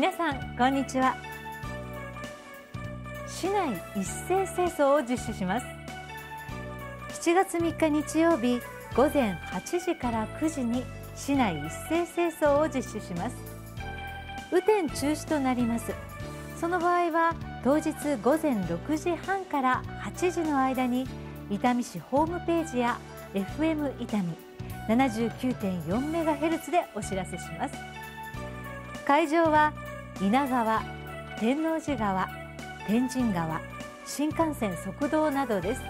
皆さんこんにちは市内一斉清掃を実施します7月3日日曜日午前8時から9時に市内一斉清掃を実施します雨天中止となりますその場合は当日午前6時半から8時の間に伊丹市ホームページや FM 伊丹7 9 4メガヘルツでお知らせします会場は稲川天王寺川天神川新幹線側道などです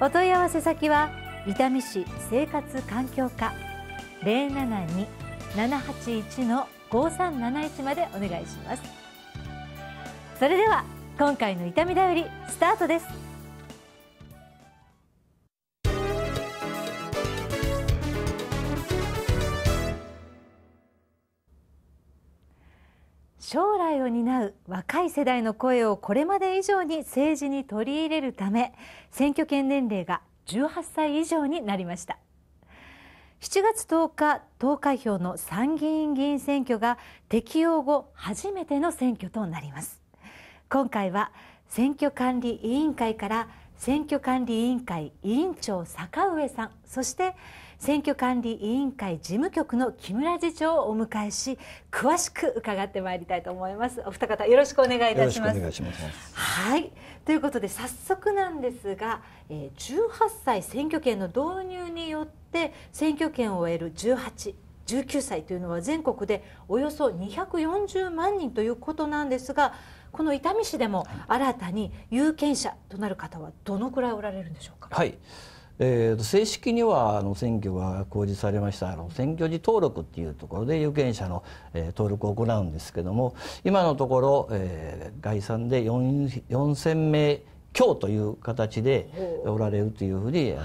お問い合わせ先は伊丹市生活環境課072-781-5371までお願いしますそれでは今回の痛みだよりスタートです将来を担う若い世代の声をこれまで以上に政治に取り入れるため選挙権年齢が18歳以上になりました7月10日投開票の参議院議員選挙が適用後初めての選挙となります今回は選挙管理委員会から選挙管理委員会委員長坂上さんそして選挙管理委員会事務局の木村次長をお迎えし詳しく伺ってまいりたいと思いますお二方よろしくお願いいたしますはいということで早速なんですが18歳選挙権の導入によって選挙権を得る18 19歳というのは全国でおよそ240万人ということなんですがこの伊丹市でも新たに有権者となる方はどのくらいおられるんでしょうか。はいえー、正式にはあの選挙が公示されましたあの選挙時登録っていうところで有権者の、えー、登録を行うんですけども今のところ、えー、概算で4,000名強という形でおられるというふうに、はい、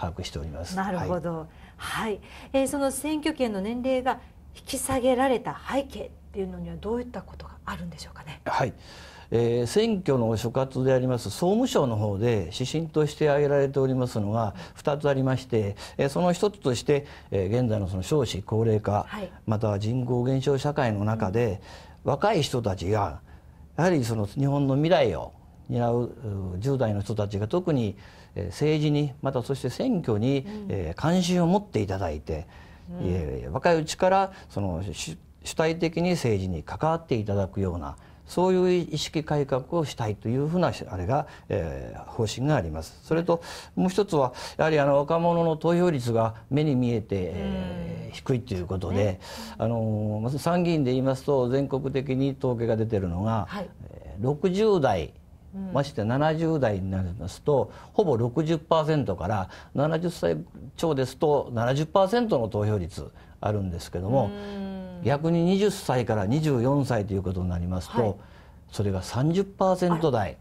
把握しております。なるほど、はいはい、えー、その選挙権の年齢が引き下げられた背景っていうのにはどういったことがあるんでしょうかね。はいえー、選挙の所轄であります総務省の方で指針として挙げられておりますのが2つありまして、えー、その1つとして、えー、現在のその少子高齢化、はい、または人口減少社会の中で、うん、若い人たちがやはりその日本の未来を担う10代の人たちが特に政治にまたそして選挙に関心を持っていただいて、若いうちからその主体的に政治に関わっていただくようなそういう意識改革をしたいというふうなあれが、方針があります。それともう一つはやはりあの若者の投票率が目に見えて、低いということで、ね、あの参議院で言いますと全国的に統計が出てるのが、はい、60代まして70代になりますとほぼ60%から70歳超ですと70%の投票率あるんですけども逆に20歳から24歳ということになりますと、はい、それが30%台。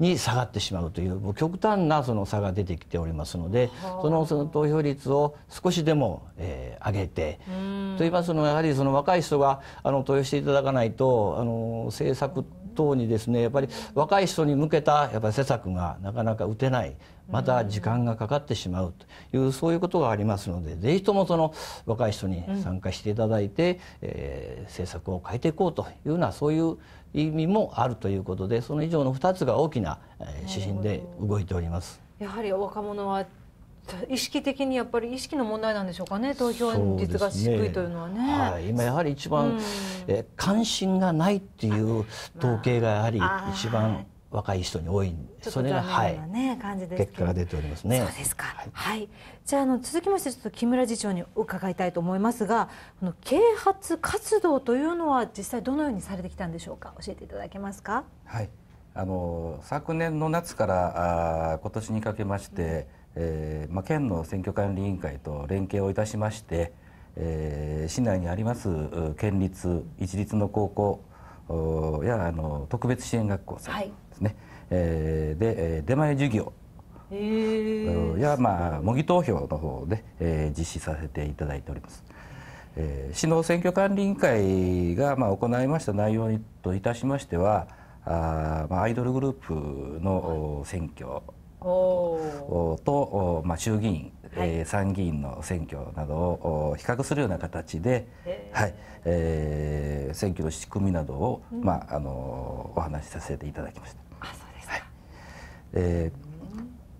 に下がってしまうという極端なその差が出てきておりますのでそのその投票率を少しでも、えー、上げてと言いますのはやはりその若い人があの投票していただかないとあの政策等にですねやっぱり若い人に向けたやっぱり施策がなかなか打てないまた時間がかかってしまうというそういうことがありますのでぜひともその若い人に参加していただいて、うん、えー、政策を変えていこうというようなそういう意味もあるということでその以上の2つが大きな指針で動いております。やはり若者は意識的にやっぱり意識の問題なんでしょうかね投票率が低いというのはね、ねはい、今やはり一番、うん、え関心がないっていう統計がやはり一番若い人に多いんです、まあ、それが、はい、結果が出ておりますねそうですか、はい、はい、じゃあの続きましてちょっと木村次長に伺いたいと思いますがこの啓発活動というのは実際どのようにされてきたんでしょうか教えていただけますかはいあの昨年の夏からあ今年にかけまして、うんえーまあ、県の選挙管理委員会と連携をいたしまして、えー、市内にあります県立一律の高校やあの特別支援学校さんですね、はい、えー、で出前授業えー、や、まあ、模擬投票の方で、えー、実施させていただいております。えー、市の選挙管理委員会が、まあ、行いました内容といたしましてはあ、まあ、アイドルグループの選挙おと、お、まあ、衆議院、はい、参議院の選挙などを比較するような形で、はいえー、選挙の仕組みなどを、うん、まあ、あのお話しさせていただきました。あそうですはいえー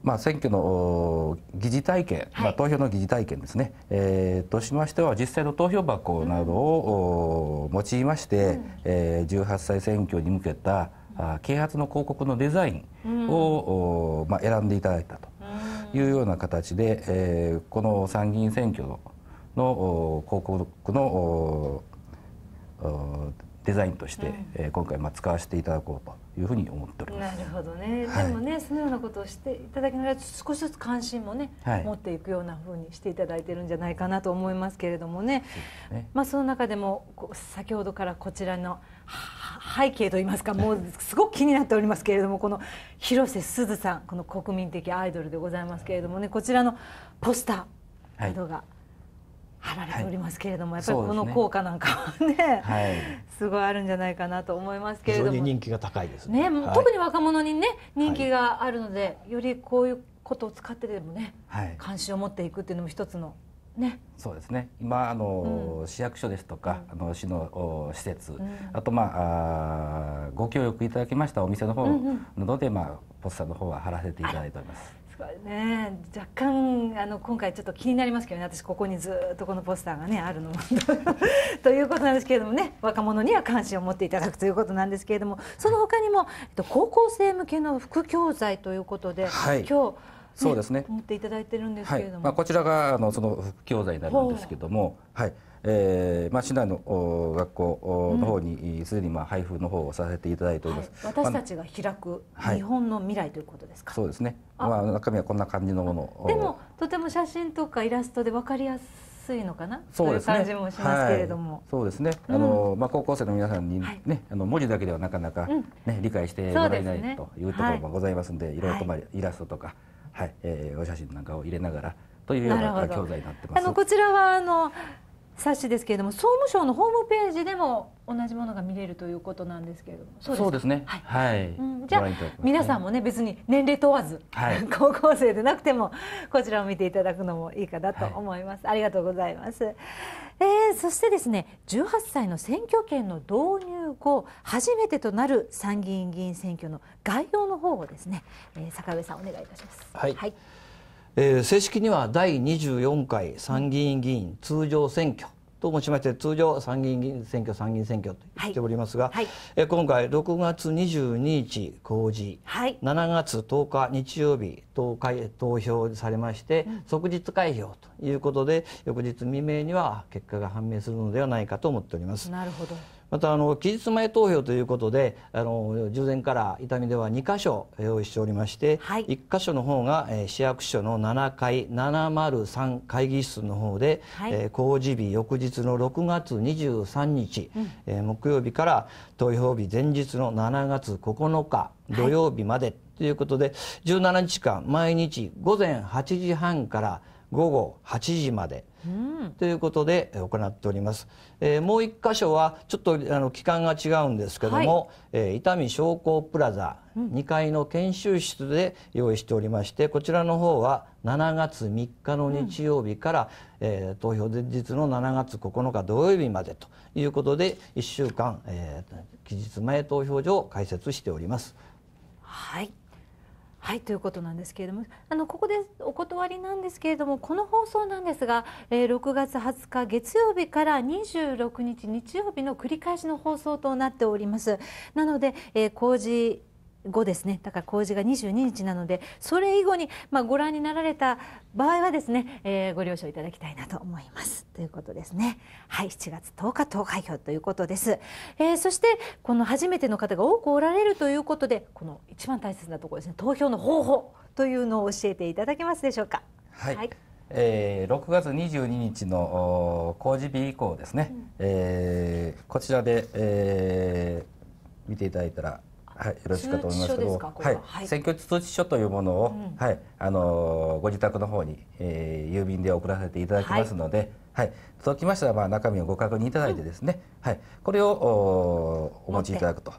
まあ、選挙の議事体験、まあ、投票の議事体験ですね、はい、えー、としましては実際の投票箱などを、用いまして、うん、えー、18歳選挙に向けた啓発の広告のデザインを、まあ、選んでいただいたというような形で、えー、この参議院選挙のの広告のデザインとして、うん、今回まあ使わせていただこうというふうに思っております。なるほどね。はい、でもね、そのようなことをしていただきながら少しずつ関心もね、はい、持っていくようなふうにしていただいてるんじゃないかなと思いますけれどもね。ねまあその中でも先ほどからこちらの背景といいますかもうすごく気になっておりますけれどもこの広瀬すずさんこの国民的アイドルでございますけれどもねこちらのポスターなどが貼られておりますけれども、はい、やっぱりこの効果なんかはね、はい、すごいあるんじゃないかなと思いますけれども人気が高いですね、ね特に若者にね人気があるので、よりこういうことを使ってでもね、関心を持っていくっていうのも一つのね、そうですね今あの、うん、市役所ですとか、あの市の施設、うん、あとまああご協力いただきましたお店の方などで、うんうん、まあ、ポスターの方は貼らせていただいております。ね、若干あの今回ちょっと気になりますけどね私ここにずっとこのポスターがねあるの ということなんですけれどもね若者には関心を持っていただくということなんですけれどもその他にも、えっと、高校生向けの副教材ということで、はい、今日。そうですね持っていただいてるんですけれども、まあ、こちらがあのその副教材になるんですけども、はいえーまあ、市内のお学校の方にすで、うん、にまあ配布の方をさせていただいております、はい、私たちが開く日本の未来ということですか、はい、そうですねまあ、中身はこんな感じのものでもとても写真とかイラストでわかりやすいのかなそうですね感じもしますけれども、はい、そうですね、うん、あの、まあ、高校生の皆さんにね、ねあの文字だけではなかなかね、うん、理解してもらえない、ね、というところもございますんで、いろいろと、まあ、イラストとかはいえー、お写真なんかを入れながらというような教材になってます。あのこちらはあの冊子ですけれども総務省のホームページでも同じものが見れるということなんですけれどもそうですねはい、うん、じゃあ皆さんもね別に年齢問わず、はい、高校生でなくてもこちらを見ていただくのもいいかなと思います、はい、ありがとうございます、えー、そしてですね18歳の選挙権の導入後初めてとなる参議院議員選挙の概要の方をですね、えー、坂上さんお願いいたしますはい、はいえー、正式には第24回参議院議員通常選挙と申しまして通常参議院議員選挙参議院選挙と言っておりますが、はいはい、え今回6月22日公示、はい、7月10日日曜日投開投票されまして、うん、即日開票ということで翌日未明には結果が判明するのではないかと思っております。なるほどまたあの期日前投票ということであの従前から伊丹では2箇所用意しておりまして、はい、1箇所の方が、えー、市役所の7階703会議室の方で、はい、えー、公示日翌日の6月23日、うん、えー、木曜日から投票日前日の7月9日土曜日まで、ということで17日間毎日午前8時半から午後8時までということで行っております、えー、もう1箇所はちょっとあの期間が違うんですけども、はい、えー、伊丹商工プラザ2階の研修室で用意しておりまして、うん、こちらの方は7月3日の日曜日から、うん、えー、投票前日の7月9日土曜日までということで1週間、え期日前投票所を開設しております。はいはいということなんですけれどもあのここでお断りなんですけれどもこの放送なんですが、えー、6月20日月曜日から26日日曜日の繰り返しの放送となっておりますなので、えー、工事後ですねだから公示が22日なのでそれ以後に、まあ、ご覧になられた場合はですね、えー、ご了承いただきたいなと思いますということですねはい7月10日投開票ということです、えー、そしてこの初めての方が多くおられるということでこの一番大切なところですね投票の方法というのを教えていただけますでしょうかはい、はい、えー、6月22日の公示日以降ですね、うん、えー、こちらで、えー、見ていただいたらはい、よろしくと思いますけど、ははい、選挙通知書というものを、うん、はい、あのー、ご自宅の方に、えー、郵便で送らせていただきますので、はい、届きましたらまあ中身をご確認いただいてですね、うん、はい、これをおお持ちいただくと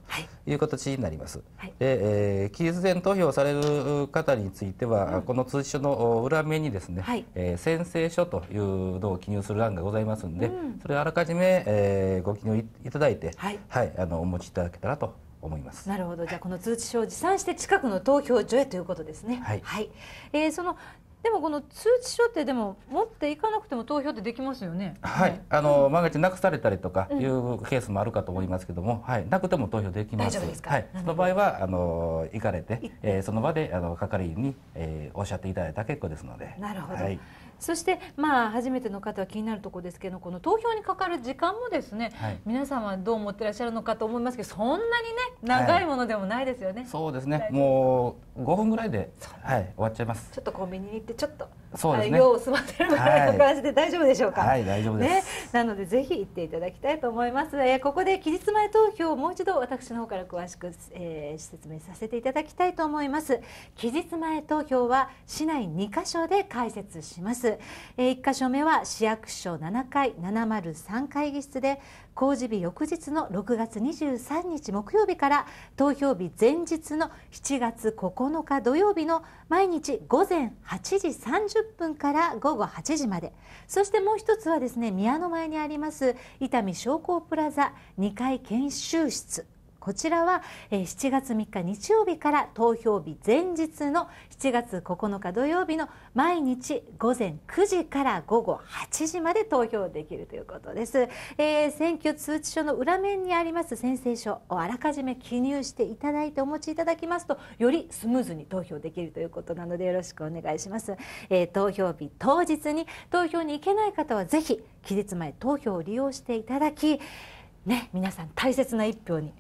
いう形になります。はい、で、えー、期日前投票される方については、うん、この通知書の裏面にですね、はい、えー、宣誓書というのを記入する欄がございますんで、うん、それをあらかじめ、えー、ご記入いただいて、はい、はい、あのお持ちいただけたらと思いますなるほどじゃあこの通知書を持参して近くの投票所へということですねはい、はい、えー、そのでもこの通知書ってでも持っていかなくても投票ってできますよね。はい、あの、うん、万が一なくされたりとかいうケースもあるかと思いますけども、うん、はい、なくても投票できます。すはい、その場合はあの行かれて、えー、その場であの係員に、えー、おっしゃっていただいた結構ですので。なるほど。はいそしてまあ初めての方は気になるところですけどこの投票にかかる時間もですね、はい、皆さんはどう思ってらっしゃるのかと思いますけどそんなにね長いものでもないですよね、はい、そうですねもう5分ぐらいで、はい、終わっちゃいますちょっとコンビニに行ってちょっとそうね用を済ませるぐらいの感じで大丈夫でしょうかはい、大丈夫です、ね、なのでぜひ行っていただきたいと思います、えー、ここで期日前投票をもう一度私の方から詳しく、えー、説明させていただきたいと思います期日前投票は市内2カ所で開設します。えー、1箇所目は市役所7階703会議室で公示日翌日の6月23日木曜日から投票日前日の7月9日土曜日の毎日午前8時30分から午後8時までそしてもう一つはですね宮の前にあります伊丹商工プラザ2階研修室こちらは7月3日日曜日から投票日前日の7月9日土曜日の毎日午前9時から午後8時まで投票できるということです、えー、選挙通知書の裏面にあります宣誓書をあらかじめ記入していただいてお持ちいただきますとよりスムーズに投票できるということなのでよろしくお願いします、えー、投票日当日に投票に行けない方はぜひ期日前投票を利用していただきね、皆さん大切な一票に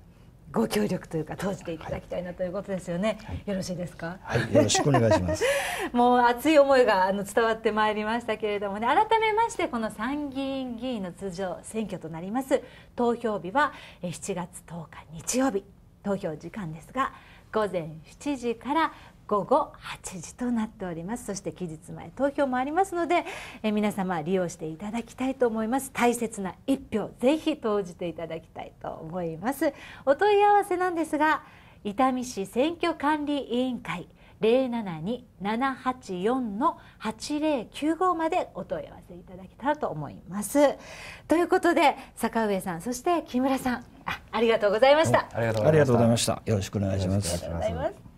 ご協力というか投じていただきたいなということですよね、はい、よろしいですかはいよろしくお願いします もう熱い思いがあの伝わってまいりましたけれどもね改めましてこの参議院議員の通常選挙となります投票日は7月10日日曜日投票時間ですが午前7時から午後8時となっておりますそして期日前投票もありますのでえ皆様利用していただきたいと思います大切な一票ぜひ投じていただきたいと思いますお問い合わせなんですが伊丹市選挙管理委員会零七二七八四の八零九五までお問い合わせいただけたらと思います。ということで坂上さんそして木村さんあありがとうございましたありがとうございましたよろしくお願いします。